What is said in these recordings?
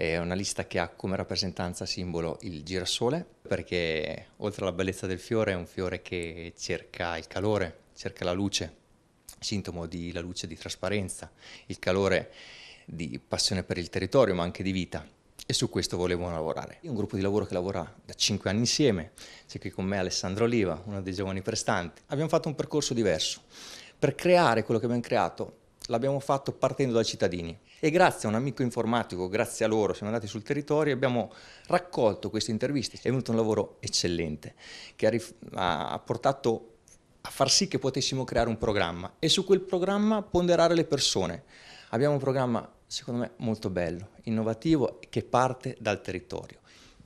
È una lista che ha come rappresentanza simbolo il girasole, perché oltre alla bellezza del fiore è un fiore che cerca il calore, cerca la luce, sintomo di la luce di trasparenza, il calore di passione per il territorio, ma anche di vita. E su questo volevamo lavorare. È un gruppo di lavoro che lavora da 5 anni insieme, c'è qui con me Alessandro Oliva, uno dei giovani prestanti. Abbiamo fatto un percorso diverso. Per creare quello che abbiamo creato l'abbiamo fatto partendo dai cittadini e grazie a un amico informatico, grazie a loro, siamo andati sul territorio e abbiamo raccolto queste interviste. È venuto un lavoro eccellente che ha, ha portato a far sì che potessimo creare un programma e su quel programma ponderare le persone. Abbiamo un programma, secondo me, molto bello, innovativo, che parte dal territorio.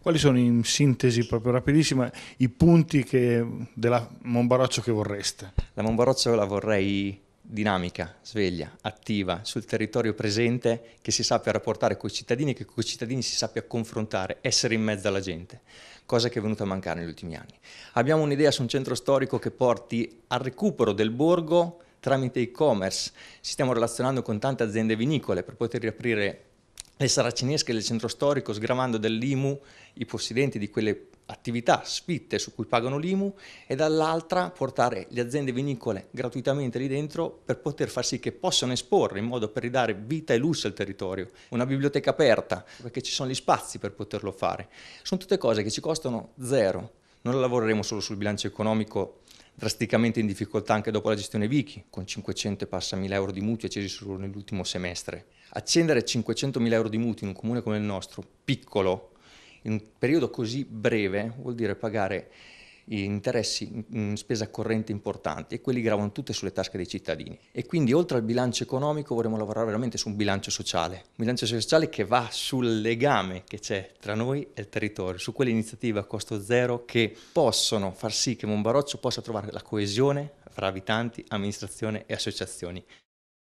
Quali sono in sintesi proprio rapidissima i punti che, della Monbaroccio che vorreste? La Monbaroccio la vorrei dinamica, sveglia, attiva sul territorio presente che si sappia rapportare con i cittadini, che con i cittadini si sappia confrontare, essere in mezzo alla gente, cosa che è venuta a mancare negli ultimi anni. Abbiamo un'idea su un centro storico che porti al recupero del borgo tramite e-commerce, ci stiamo relazionando con tante aziende vinicole per poter riaprire le saracinesche del centro storico, sgravando dell'IMU i possidenti di quelle attività sfitte su cui pagano l'IMU e dall'altra portare le aziende vinicole gratuitamente lì dentro per poter far sì che possano esporre in modo per ridare vita e lusso al territorio, una biblioteca aperta perché ci sono gli spazi per poterlo fare. Sono tutte cose che ci costano zero, non lavoreremo solo sul bilancio economico drasticamente in difficoltà anche dopo la gestione Vichy, con 500 e passa 1000 euro di mutui accesi solo nell'ultimo semestre. Accendere 500 mila euro di mutui in un comune come il nostro, piccolo, in un periodo così breve vuol dire pagare interessi in spesa corrente importanti e quelli gravano tutte sulle tasche dei cittadini e quindi oltre al bilancio economico vorremmo lavorare veramente su un bilancio sociale, un bilancio sociale che va sul legame che c'è tra noi e il territorio, su quelle iniziative a costo zero che possono far sì che Monbaroccio possa trovare la coesione fra abitanti, amministrazione e associazioni.